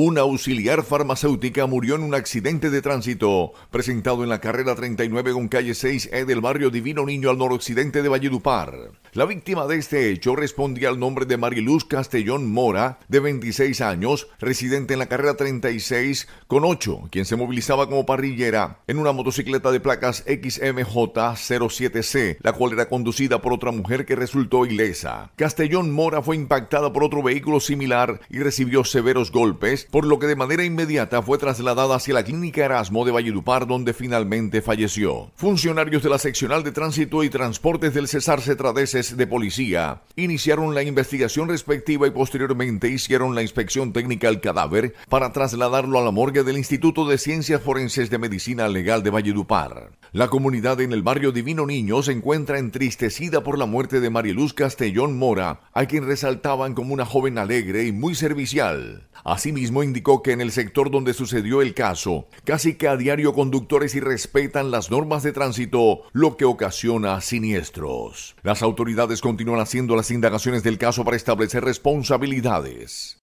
Una auxiliar farmacéutica murió en un accidente de tránsito presentado en la carrera 39 con calle 6E del barrio Divino Niño al noroccidente de Valledupar. La víctima de este hecho respondía al nombre de Mariluz Castellón Mora, de 26 años, residente en la carrera 36 con 8, quien se movilizaba como parrillera en una motocicleta de placas XMJ07C, la cual era conducida por otra mujer que resultó ilesa. Castellón Mora fue impactada por otro vehículo similar y recibió severos golpes, por lo que de manera inmediata fue trasladada hacia la clínica Erasmo de Valledupar, donde finalmente falleció. Funcionarios de la seccional de tránsito y transportes del Cesar Cetradese de policía iniciaron la investigación respectiva y posteriormente hicieron la inspección técnica al cadáver para trasladarlo a la morgue del Instituto de Ciencias Forenses de Medicina Legal de Valledupar. La comunidad en el barrio Divino Niño se encuentra entristecida por la muerte de Mariluz Castellón Mora, a quien resaltaban como una joven alegre y muy servicial. Asimismo, indicó que en el sector donde sucedió el caso, casi que a diario conductores irrespetan las normas de tránsito, lo que ocasiona siniestros. Las autoridades continúan haciendo las indagaciones del caso para establecer responsabilidades.